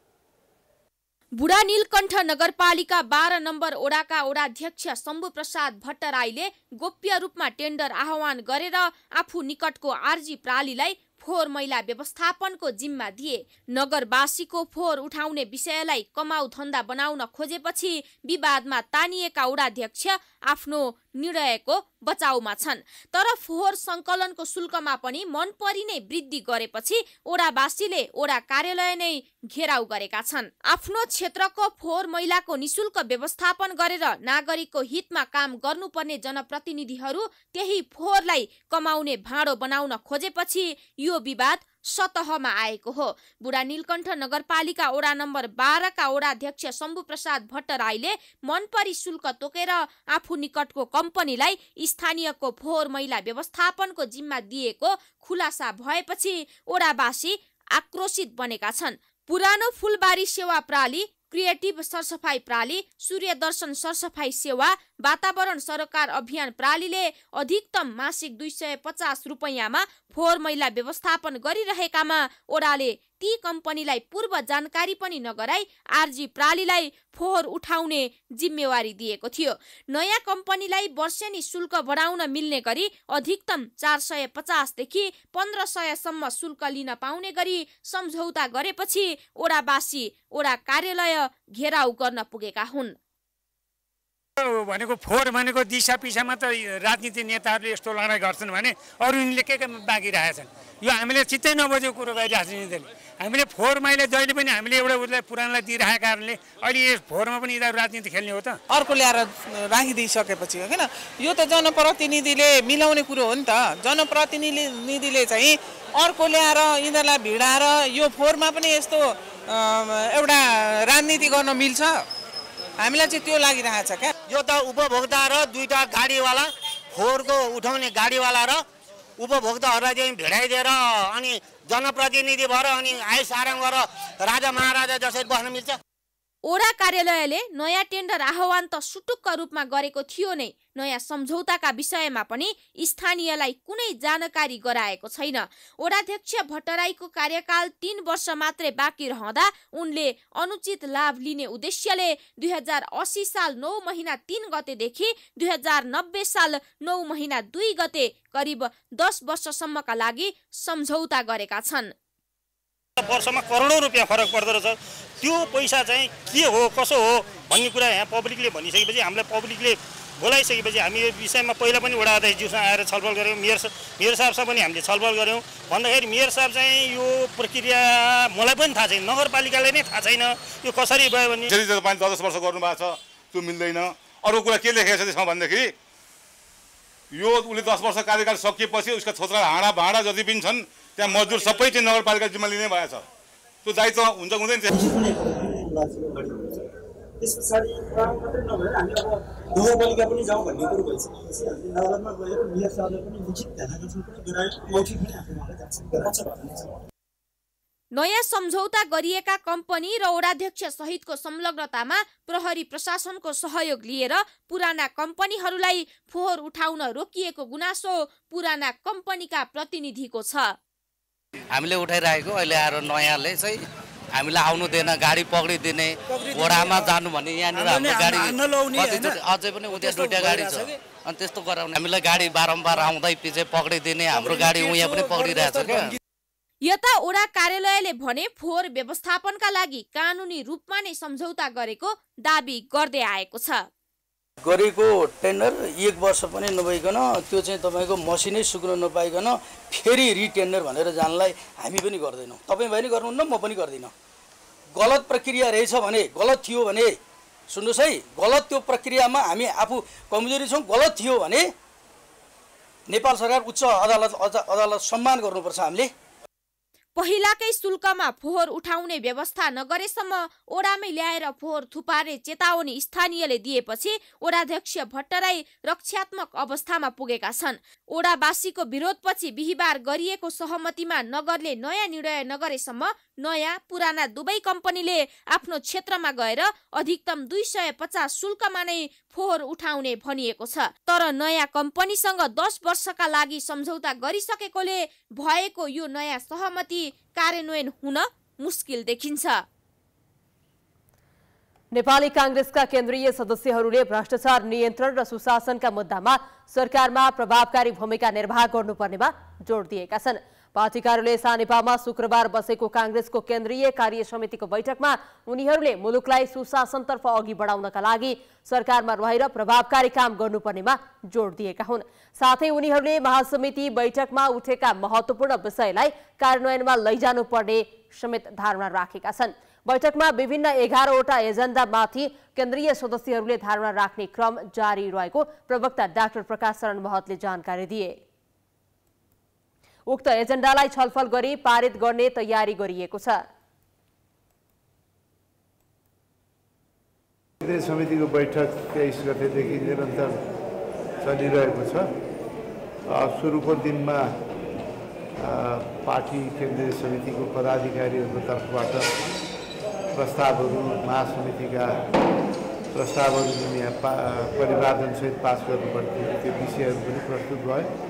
बुढा नीलकण्ठ नगरपालिका बाह्र नम्बर ओडाका ओडाध्यक्ष प्रसाद भट्टराईले गोप्य रूपमा टेन्डर आह्वान गरेर आफू निकटको आरजी प्रालीलाई फोहोर मैला व्यवस्थापनको जिम्मा दिए नगरवासीको फोहोर उठाउने विषयलाई कमाउ धन्दा बनाउन खोजेपछि विवादमा तानिएका ओडाध्यक्ष आफ्नो निर्णयको बचाउमा छन् तर फोहोर सङ्कलनको शुल्कमा पनि मन परिने नै वृद्धि गरेपछि ओडावासीले ओडा कार्यालय नै घेराउ गरेका छन् आफ्नो क्षेत्रको फोहोर मैलाको निशुल्क व्यवस्थापन गरेर नागरिकको हितमा काम गर्नुपर्ने जनप्रतिनिधिहरू त्यही फोहोरलाई कमाउने भाँडो बनाउन खोजेपछि यो विवाद सतहमा आएको हो बुढा नीलकण्ठ नगरपालिका वडा नम्बर बाह्रका अध्यक्ष शम्भु प्रसाद भट्टराईले मनपरी शुल्क तोकेर आफू निकटको कम्पनीलाई स्थानीयको फोहोर मैला व्यवस्थापनको जिम्मा दिएको खुलासा भएपछि ओडावासी आक्रोशित बनेका छन् पुरानो फुलबारी सेवा प्राली क्रिएटिभ सरसफाई प्राली, सूर्य दर्शन सरसफाई सेवा वातावरण सरकार अभियान प्रालीले, अधिकतम मासिक दुई सय पचास रुपियाँमा फोहोर मैला व्यवस्थापन गरिरहेकामा ओडाले ती कम्पनीलाई पूर्व जानकारी पनि नगराई आरजी प्रालीलाई फोहोर उठाउने जिम्मेवारी दिएको थियो नयाँ कम्पनीलाई वर्षेनी शुल्क बढाउन मिल्ने गरी अधिकतम चार सय पचासदेखि पन्ध्र सयसम्म शुल्क लिन पाउने गरी सम्झौता गरेपछि ओडावासी ओडा कार्यालय घेराउ गर्न पुगेका हुन् भनेको फोहोर भनेको दिशा पिसामा त राजनीति नेताहरूले यस्तो लडाइँ गर्छन् भने अरू यिनले के के बाँकी राखेका छन् यो हामीले चित्तै नबुझेको कुरो गरिरहेको छ यिनीहरूले हामीले फोहोर मैले जहिले पनि हामीले एउटा उसलाई पुरानोलाई दिइरहेको कारणले अहिले यस फोहोरमा पनि यिनीहरू राजनीति खेल्ने हो त अर्को ल्याएर राखिदिइसकेपछि होइन यो त जनप्रतिनिधिले मिलाउने कुरो हो नि त जनप्रतिनिधिले चाहिँ अर्को ल्याएर यिनीहरूलाई भिडाएर यो फोहोरमा पनि यस्तो एउटा राजनीति गर्न मिल्छ हामीलाई चाहिँ त्यो लागिरहेको छ क्या यो त उपभोक्ता र दुईवटा गाडीवाला फोहोरको उठाउने गाडीवाला र उपभोक्ताहरूलाई चाहिँ भेडाइदिएर अनि जनप्रतिनिधि भएर अनि आयुष आराम गरेर राजा महाराजा जसरी बस्न मिल्छ ओडा कार्यालयले नयाँ टेन्डर आह्वान त सुटुक्क रूपमा गरेको थियो नै नयाँ सम्झौताका विषयमा पनि स्थानीयलाई कुनै जानकारी गराएको छैन वडाध्यक्ष भट्टराईको कार्यकाल तीन वर्ष मात्रै बाँकी रहँदा उनले अनुचित लाभ लिने उद्देश्यले दुई हजार असी साल नौ महिना तिन गतेदेखि दुई हजार नब्बे साल नौ महिना दुई गते करिब दस वर्षसम्मका लागि सम्झौता गरेका छन् वर्षमा करोडौँ रुपियाँ फरक पर्दो रहेछ त्यो पैसा चाहिँ के हो कसो हो भन्ने कुरा यहाँ पब्लिकले भनिसकेपछि हामीलाई पब्लिकले बोलाइसकेपछि हामी यो विषयमा पहिला पनि वडा अध्यक्षज्यूसँग आएर छलफल गऱ्यौँ मेयर मेयर साहबसँग पनि हामीले छलफल गऱ्यौँ भन्दाखेरि मेयर साहब चाहिँ यो प्रक्रिया मलाई पनि थाहा छैन नगरपालिकालाई नै थाहा छैन यो कसरी भयो भने तपाईँले दस वर्ष गर्नुभएको छ त्यो मिल्दैन अर्को कुरा के लेखेको छ त्यसमा भन्दाखेरि यो उसले दस वर्ष कार्यकाल सकिएपछि उसका छोत्रा हाँडा भाँडा जति पनि छन् त्यहाँ मजदुर सबै चाहिँ नगरपालिका जिम्मा लिने भएको छ त्यो दायित्व हुन्छ हुँदैन नभएर हामी अब नगरपालिका पनि जाउँ भन्ने कुरो नयाँ सम्झौता गरिएका कम्पनी र ओडाध्यक्ष सहितको संलग्नतामा प्रहरी प्रशासनको सहयोग लिएर पुराना कम्पनीहरूलाई फोहोर उठाउन रोकिएको गुनासो पुराना कम्पनीका प्रतिनिधिको छ हामीले उठाइरहेको अहिले आएर नयाँले चाहिँ हामीलाई आउनु दिएन गाडी पक्रिदिने घोडामा जानु भने यहाँनिर हाम्रो गाडी अझै पनि उता दुइटा गाडी छ अनि त्यस्तो गराउने हामीलाई गाडी बारम्बार आउँदै पछि पक्रिदिने हाम्रो गाडी उहाँ पनि पक्रिरहेको छ क्या यता ओडा कार्यालयले भने फोहोर व्यवस्थापनका लागि कानुनी रूपमा नै सम्झौता गरेको दावी गर्दै आएको छ गरेको टेन्डर एक वर्ष पनि नभइकन त्यो चाहिँ तपाईँको मसिनै सुक्न नपाइकन फेरि रिटेन्डर भनेर जानलाई हामी पनि गर्दैनौँ तपाईँ पनि गर्नुहुन्न म पनि गर्दिनँ गलत प्रक्रिया रहेछ भने गलत थियो भने सुन्नुहोस् है गलत त्यो प्रक्रियामा हामी आफू कमजोरी छौँ गलत थियो भने नेपाल सरकार उच्च अदालत अदालत सम्मान गर्नुपर्छ हामीले पहिलाकै शुल्कमा फोहोर उठाउने व्यवस्था नगरेसम्म ओडामै ल्याएर फोहोर थुपार्ने चेतावनी स्थानीयले दिएपछि ओडाध्यक्ष भट्टराई रक्षात्मक अवस्थामा पुगेका छन् ओडावासीको विरोधपछि बिहिबार गरिएको सहमतिमा नगरले नयाँ निर्णय नगरेसम्म नयाँ पुराना दुवै कम्पनीले आफ्नो क्षेत्रमा गएर अधिकतम दुई सय पचास शुल्कमा नै फोहोर उठाउने भनिएको छ तर नयाँ कम्पनीसँग दस वर्षका लागि सम्झौता गरिसकेकोले भएको यो नयाँ सहमति कार्यान्वयन हुन मुस्किल देखिन्छ नेपाली काङ्ग्रेसका केन्द्रीय सदस्यहरूले भ्रष्टाचार नियन्त्रण र सुशासनका मुद्दामा सरकारमा प्रभावकारी भूमिका निर्वाह गर्नुपर्नेमा जोड दिएका छन् पार्टी कार्यालय सानेपामा शुक्रबार बसेको काङ्ग्रेसको केन्द्रीय कार्य समितिको बैठकमा उनीहरूले मुलुकलाई सुशासनतर्फ अघि बढाउनका लागि सरकारमा रहेर प्रभावकारी काम गर्नुपर्नेमा जोड दिएका हुन् साथै उनीहरूले महासमिति बैठकमा उठेका महत्वपूर्ण विषयलाई कार्यान्वयनमा लैजानुपर्ने समेत धारणा राखेका छन् बैठकमा विभिन्न एघारवटा एजेन्डामाथि केन्द्रीय सदस्यहरूले धारणा राख्ने क्रम जारी रहेको प्रवक्ता डाक्टर प्रकाश शरण महतले जानकारी दिए उक्त एजेन्डालाई छलफल गरी पारित गर्ने तयारी गरिएको छ समितिको बैठक तेइस गतेदेखि निरन्तर चलिरहेको छ सुरुको दिनमा पार्टी केन्द्रीय समितिको पदाधिकारीहरूको तर्फबाट प्रस्तावहरू महासमितिका प्रस्तावहरू जुन यहाँ पा पास गर्नुपर्ने त्यो विषयहरू पनि प्रस्तुत भयो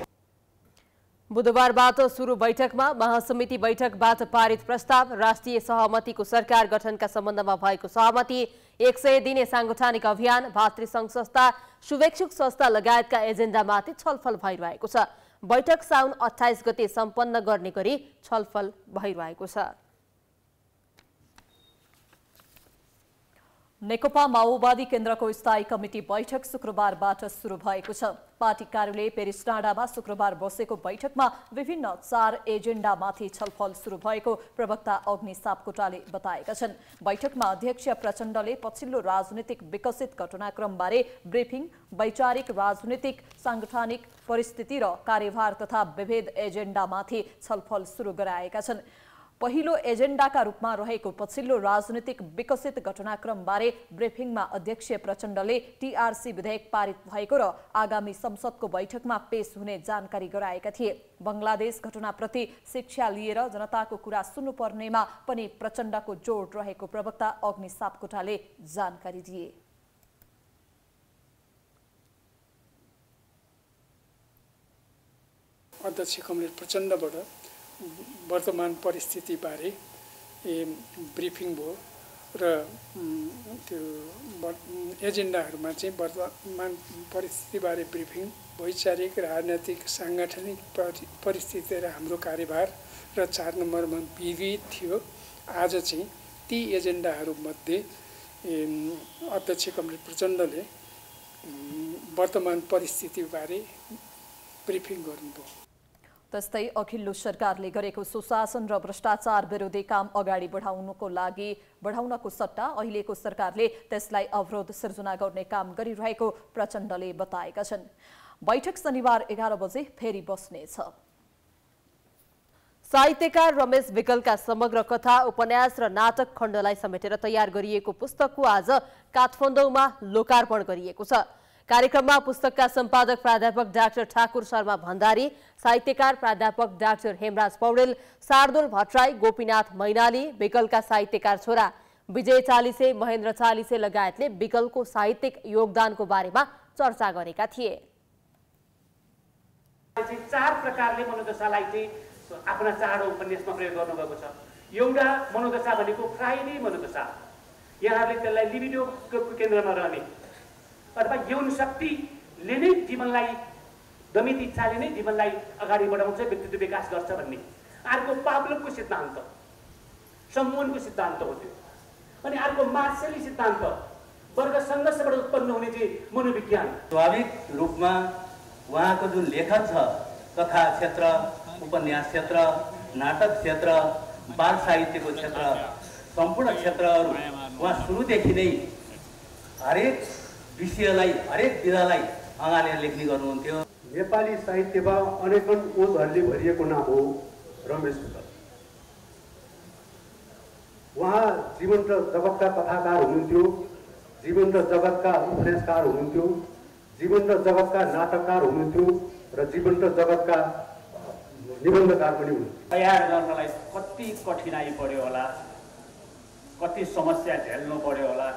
बुधबारबाट सुरु बैठकमा महासमिति बैठकबाट पारित प्रस्ताव राष्ट्रिय सहमतिको सरकार गठनका सम्बन्धमा भएको सहमति एक सय दिने साङ्गठनिक अभियान भातृ संघ संस्था शुभेक्षुक संस्था लगायतका एजेन्डामाथि छलफल भइरहेको छ बैठक साउन अठाइस गते सम्पन्न गर्ने गरी छलफल भइरहेको छ नेकपा माओवादी केन्द्रको स्थायी कमिटी बैठक शुक्रबारबाट सुरु भएको छ पार्टी कार्यालय पेरिस डाँडामा शुक्रबार बसेको बैठकमा विभिन्न चार एजेन्डामाथि छलफल सुरु भएको प्रवक्ता अग्नि सापकोटाले बताएका छन् बैठकमा अध्यक्ष प्रचण्डले पछिल्लो राजनीतिक विकसित घटनाक्रमबारे ब्रिफिङ वैचारिक राजनीतिक साङ्गठनिक परिस्थिति र कार्यभार तथा विभेद एजेन्डामाथि छलफल सुरु गराएका छन् पहिलो एजेन्डाका रूपमा रहेको पछिल्लो राजनीतिक विकसित घटनाक्रमबारे ब्रिफिङमा अध्यक्ष प्रचण्डले टिआरसी विधेयक पारित भएको र आगामी संसदको बैठकमा पेश हुने जानकारी गराएका थिए बङ्गलादेश घटनाप्रति शिक्षा लिएर जनताको कुरा सुन्नुपर्नेमा पनि प्रचण्डको जोड रहेको प्रवक्ता अग्नि सापकोटाले जानकारी दिए अध्यक्ष कमरेड प्रचण्डबाट वर्तमान परिस्थितिबारे ब्रिफिङ भयो र त्यो एजेन्डाहरूमा चाहिँ वर्तमान परिस्थितिबारे ब्रिफिङ वैचारिक राजनैतिक साङ्गठनिक परि परिस्थिति र हाम्रो कार्यभार र चार नम्बरमा विधि थियो आज चाहिँ ती एजेन्डाहरूमध्ये अध्यक्ष कमरेड प्रचण्डले वर्तमान परिस्थितिबारे ब्रिफिङ गर्नुभयो त्यस्तै अघिल्लो सरकारले गरेको सुशासन र भ्रष्टाचार विरोधी काम अगाडि बढाउनुको लागि बढाउनको सट्टा अहिलेको सरकारले त्यसलाई अवरोध सिर्जना गर्ने काम गरिरहेको प्रचण्डले बताएका छन् बैठक शनिबार एघार बजे फेरि बस्नेछ साहित्यकार रमेश विकलका समग्र कथा उपन्यास र नाटक खण्डलाई समेटेर तयार गरिएको पुस्तकको आज काठमाडौँमा लोकार्पण गरिएको छ कार्यक्रममा पुस्तकका सम्पादक प्राध्यापक डाक्टर ठाकुर शर्मा भण्डारी साहित्यकार प्राध्यापक डाक्टर हेमराज पौडेल शार्दुल भट्टराई गोपीनाथ मैनाली विकलका साहित्यकार छोरा विजय चालिसे महेन्द्र चालिसे लगायतले विकलको साहित्यिक योगदानको बारेमा चर्चा गरेका थिए चार प्रकारले मनोदशालाई चाहिँ आफ्ना चार उपन्यासमा प्रयोग गर्नुभएको छ एउटा मनोदशा भनेको फ्राइडे मनोदशा यहाँहरूले त्यसलाई लिबिडोको केन्द्रमा रहने अथवा यौन शक्तिले नै जीवनलाई दमित इच्छाले नै जीवनलाई अगाडि बढाउँछ व्यक्तित्व विकास गर्छ भन्ने अर्को पाप्लोकको सिद्धान्त सम्मोहनको सिद्धान्त हो त्यो अनि अर्को मार्सेली सिद्धान्त वर्ग सङ्घर्षबाट उत्पन्न हुने चाहिँ मनोविज्ञान स्वाभाविक रूपमा उहाँको जुन लेखक छ कथा क्षेत्र उपन्यास क्षेत्र नाटक क्षेत्र बाल साहित्यको क्षेत्र सम्पूर्ण क्षेत्रहरू उहाँ सुरुदेखि नै हरेक विषयलाई हरेक विधालाई अगाडि लेख्ने गर्नुहुन्थ्यो नेपाली साहित्यमा अनेकन ओजहरूले भरिएको नाम हो रमेश विकल उहाँ जीवन र जगतका कथाकार हुनुहुन्थ्यो जीवन र जगतका उपन्यासकार हुनुहुन्थ्यो जीवन र जगतका नाटककार हुनुहुन्थ्यो र जीवन र जगतका निबन्धकार पनि हुनुहुन्थ्यो तयार गर्नलाई कति कठिनाइ पर्यो होला कति समस्या झेल्नु पर्यो होला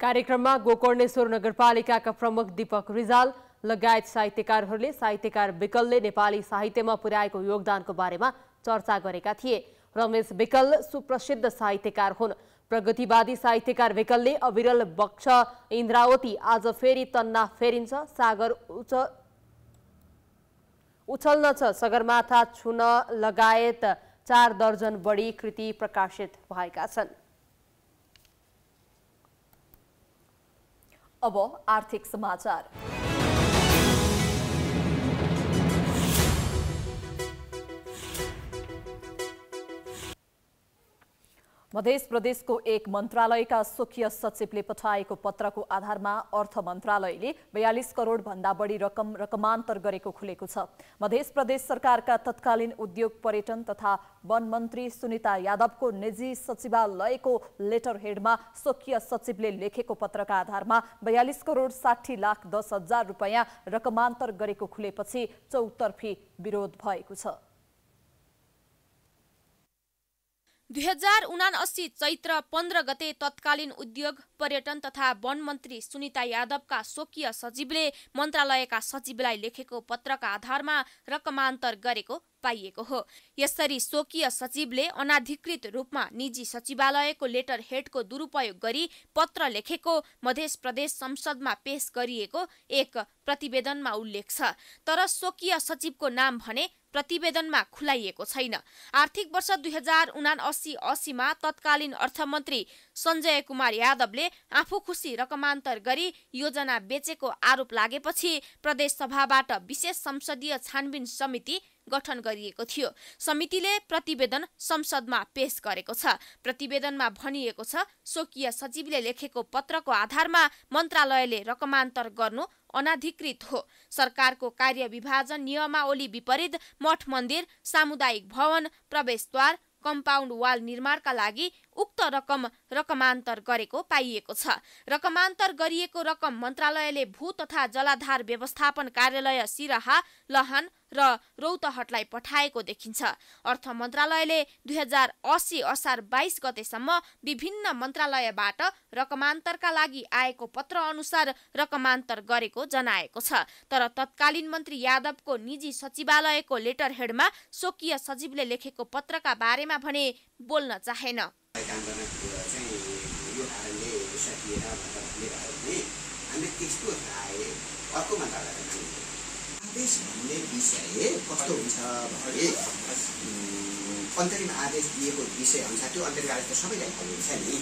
कार्यक्रममा गोकर्णेश्वर नगरपालिकाका प्रमुख दीपक रिजाल लगायत साहित्यकारहरूले साहित्यकार विकलले नेपाली साहित्यमा पुर्याएको योगदानको बारेमा चर्चा गरेका थिए रमेश विकल सुप्रसिद्ध साहित्यकार हुन् प्रगतिवादी साहित्यकार विकलले अविरल बक्ष इन्द्रावती आज फेरि तन्ना फेरिन्छ सागर उच उछल्न छ सगरमाथा छुन लगायत चार दर्जन बढी कृति प्रकाशित भएका छन् अब आर्थिक समाचार मध्य प्रदेशको एक मन्त्रालयका स्वकीय सचिवले पठाएको पत्रको आधारमा अर्थ मन्त्रालयले बयालिस करोडभन्दा बढी रकम रकमान्तर गरेको खुलेको छ मध्य प्रदेश सरकारका तत्कालीन उद्योग पर्यटन तथा वन मन्त्री सुनिता यादवको निजी सचिवालयको लेटर हेडमा स्वकीय सचिवले लेखेको पत्रका आधारमा बयालिस करोड साठी लाख दस हजार रुपियाँ रकमान्तर गरेको खुलेपछि चौतर्फी विरोध भएको छ दुई हजार चैत्र पन्ध्र गते तत्कालीन उद्योग पर्यटन तथा वन मन्त्री सुनिता यादवका स्वकीय सचिवले मन्त्रालयका सचिवलाई लेखेको पत्रका आधारमा रकमान्तर गरेको पाइएको हो यसरी स्वकीय सचिवले अनाधिकृत रूपमा निजी सचिवालयको लेटर हेडको दुरुपयोग गरी पत्र लेखेको मध्य प्रदेश संसदमा पेश गरिएको एक प्रतिवेदनमा उल्लेख छ तर स्वकीय सचिवको नाम भने प्रतिवेदनमा खुलाइएको छैन आर्थिक वर्ष दुई हजार उना असी अस्सीमा तत्कालीन अर्थमन्त्री सञ्जय कुमार यादवले आफू खुसी रकमान्तर गरी योजना बेचेको आरोप लागेपछि प्रदेश सभाबाट विशेष संसदीय छानबिन समिति गठन गरिएको थियो समितिले प्रतिवेदन संसदमा पेश गरेको छ प्रतिवेदनमा भनिएको छ स्वकीय सचिवले लेखेको पत्रको आधारमा मन्त्रालयले रकमान्तर गर्नु अनाधिकृत हो सरकारको कार्य विभाजन नियमावली विपरीत मठ मन्दिर सामुदायिक भवन प्रवेशद्वार कम्पाउन्ड वाल निर्माणका लागि उक्त रकम रकमान्तर गरेको पाइएको छ रकमान्तर गरिएको रकम मन्त्रालयले भू तथा जलाधार व्यवस्थापन कार्यालय सिराहा लहान र रौतहटलाई पठाएको देखिन्छ अर्थ मन्त्रालयले दुई हजार असी असार बाइस गतेसम्म विभिन्न मन्त्रालयबाट रकमान्तरका लागि आएको पत्र अनुसार रकमान्तर गरेको जनाएको छ तर तत्कालीन मन्त्री यादवको निजी सचिवालयको लेटर हेडमा स्वकीय सचिवले लेखेको पत्रका बारेमा भने बोल्न चाहेन काम कुरा चाहिँ यो कारणले सकिएन भनेर भन्ने भयो भने हामीले त्यस्तो राय अर्को मन्त्रालयलाई मानिन्छ आदेश भन्ने विषय कस्तो हुन्छ भने अन्तरिम आदेश दिएको विषय विषयअनुसार त्यो अन्तरिम आदेश त सबैलाई भनिन्छ नि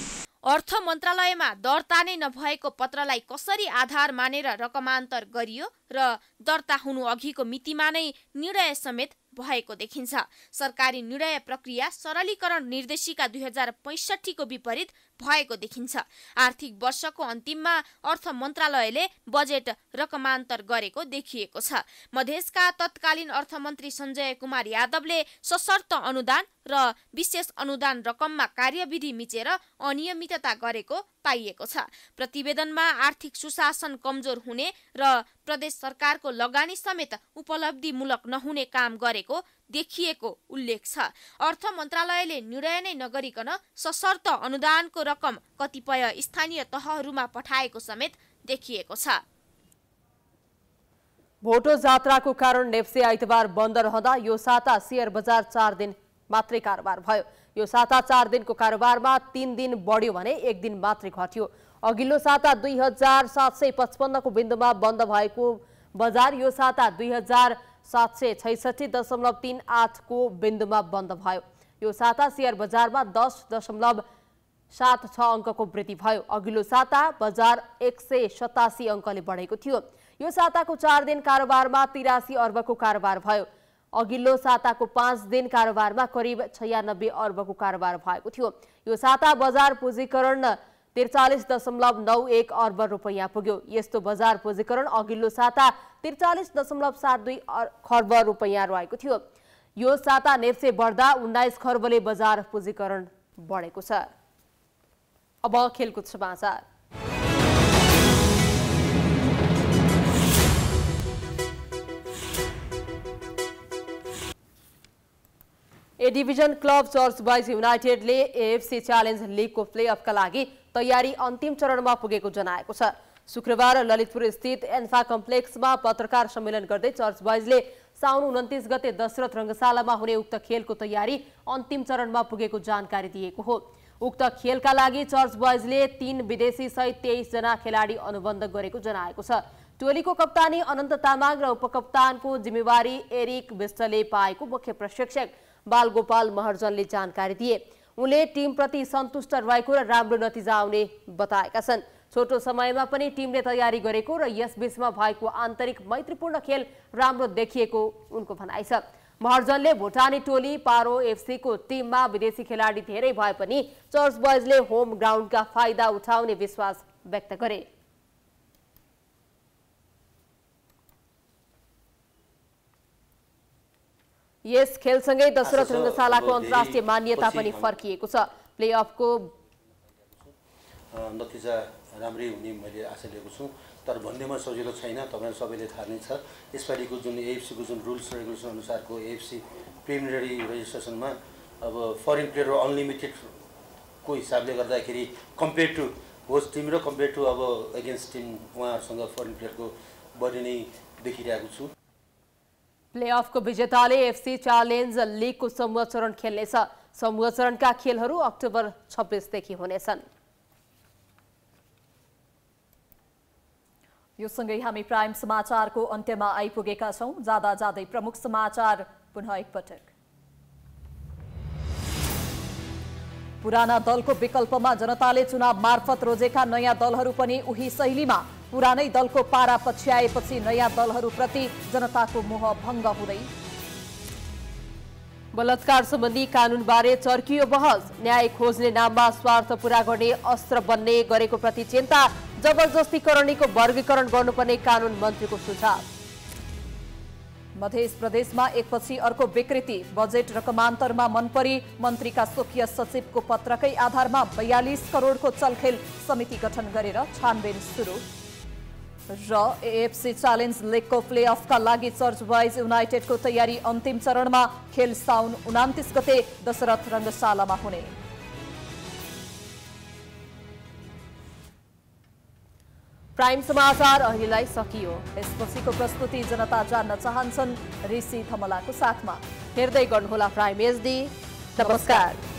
अर्थ मन्त्रालयमा दर्ता नै नभएको पत्रलाई कसरी आधार मानेर रकमान्तर गरियो र दर्ता हुनु अघिको मितिमा नै निर्णय समेत भएको देखिन्छ सरकारी निर्णय प्रक्रिया सरलीकरण निर्देशिका दुई हजार पैँसठीको विपरीत भएको देखिन्छ आर्थिक वर्षको अन्तिममा अर्थ मन्त्रालयले बजेट रकमान्तर गरेको देखिएको छ मधेसका तत्कालीन अर्थमन्त्री सञ्जय कुमार यादवले सशर्त अनुदान र विशेष अनुदान रकममा कार्यविधि मिचेर अनियमितता गरेको पाइएको छ प्रतिवेदनमा आर्थिक सुशासन कमजोर हुने र प्रदेश सरकारको लगानी समेत उपलब्धिमूलक नहुने काम गरेको देखिएको उल्लेख छ अर्थ मन्त्रालयले निर्णय नै नगरिकन सशर्त अनुदानको रकम कतिपय स्थानीय तहहरूमा पठाएको समेत देखिएको छ भोटो जात्राको कारण नेप्से आइतबार बन्द रहँदा यो साता सेयर बजार चार दिन मात्रै कारोबार भयो यो साता चार दिनको कारोबारमा तिन दिन बढ्यो भने एक दिन मात्रै घट्यो अघिल्लो साता दुई हजार सात सय पचपन्नको बिन्दुमा बन्द भएको बजार यो साता दुई हजार सात सय छैसठी दशमलव तिन आठको बिन्दुमा बन्द भयो यो साता सेयर बजारमा दस दशमलव सात छ अङ्कको वृद्धि भयो अघिल्लो साता बजार एक सय सतासी अङ्कले बढेको थियो यो साताको चार दिन कारोबारमा तिरासी अर्बको कारोबार भयो अघिल्लो साताको पाँच दिन कारोबारमा करिब छयानब्बे अर्बको कारोबार भएको थियो यो साता बजार पुँजीकरण त्रिचालिस दशमलव नौ एक अर्ब रुपियाँ पुग्यो यस्तो बजार पुँजीकरण अघिल्लो साता त्रिचालिस दशमलव सात दुई खर्ब रुपियाँ रहेको थियो यो साता नेप्से बढ्दा उन्नाइस खर्बले बजार पुँजीकरण बढेको छ अब खेलकुद समाचार A division club Church Boys युनाइटेडले एएफसी च्यालेन्ज लिगको प्लेअफका लागि तयारी अन्तिम चरणमा पुगेको जनाएको छ शुक्रबार ललितपुर स्थित एन्फा कम्प्लेक्समा पत्रकार सम्मेलन गर्दै चर्च बोइजले साउन उन्तिस गते दशरथ रङ्गशालामा हुने उक्त खेलको तयारी अन्तिम चरणमा पुगेको जानकारी दिएको हो उक्त खेलका लागि चर्च बोइजले तीन विदेशी सहित तेइसजना खेलाडी अनुबन्ध गरेको जनाएको छ टोलीको कप्तानी अनन्त तामाङ र उपकप्तानको जिम्मेवारी एरिक विष्टले पाएको मुख्य प्रशिक्षक बालगोपाल महर्जनले जानकारी दिए उनले टिमप्रति सन्तुष्ट रहेको र राम्रो नतिजा आउने बताएका छन् छोटो समयमा पनि टिमले तयारी गरेको र यसबीचमा भएको आन्तरिक मैत्रीपूर्ण खेल राम्रो देखिएको उनको भनाइ छ महर्जनले भुटानी टोली पारो एफसीको टिममा विदेशी खेलाडी धेरै भए पनि चर्च बोइजले होम ग्राउन्डका फाइदा उठाउने विश्वास व्यक्त गरे यस खेलसँगै दशरथ रङ्गशालाको अन्तर्राष्ट्रिय मान्यता पनि फर्किएको छ प्लेअफको नतिजा राम्रै हुने मैले आशा लिएको छु तर भन्नेमा सजिलो छैन तपाईँहरू सबैले थाहा नै छ यसपालिको जुन एएफसीको जुन रुल्स रेगुलेसन अनुसारको एएफसी प्रिलिमिनरी रेजिस्ट्रेसनमा अब फरेन प्लेयर अनलिमिटेडको हिसाबले गर्दाखेरि कम्पेयर टु होस्ट टिम र कम्पेयर टु अब एगेन्स्ट टिम उहाँहरूसँग फरेन प्लेयरको बढी नै देखिरहेको छु प्लेअफको विजेताले एफसी च्यालेन्ज लिगको समूह चरण खेल्नेछ समूह चरणका खेलहरू अक्टोबर छब्बिसदेखि हुनेछन् यो सँगै हामी प्राइम समाचारको अन्त्यमा आइपुगेका छौँ जाँदा जाँदै प्रमुख समाचार पुनः एकपटक पुराना दलको विकल्पमा जनताले चुनाव मार्फत रोजेका नयाँ दलहरू पनि उही शैलीमा पुरानै दलको पारा पछ्याएपछि नयाँ दलहरूप्रति जनताको मोह भङ्ग हुँदै बलात्कार सम्बन्धी कानूनबारे चर्कियो बहस न्याय खोज्ने नाममा स्वार्थ पूरा गर्ने अस्त्र बन्ने गरेको प्रति चिन्ता जबरजस्तीकरणीको वर्गीकरण गर्नुपर्ने कानून मन्त्रीको सुझाव मध्य प्रदेशमा एकपछि अर्को विकृति बजेट रकमान्तरमा मनपरी मन्त्रीका स्वकीय सचिवको पत्रकै आधारमा बयालिस करोडको चलखेल समिति गठन गरेर छानबिन सुरु र एएफसी च्यालेन्ज अफ प्लेअफका लागि चर्च बोइज युनाइटेडको तयारी अन्तिम चरणमा खेल साउन उनातिस गते दशरथ रङ्गशालामा हुने प्राइम समाचार अहिलेलाई सकियो यसपछिको प्रस्तुति जनता जान्न चाहन्छन् ऋषि थमलाको साथमा हेर्दै गर्नुहोला प्राइम एचडी नमस्कार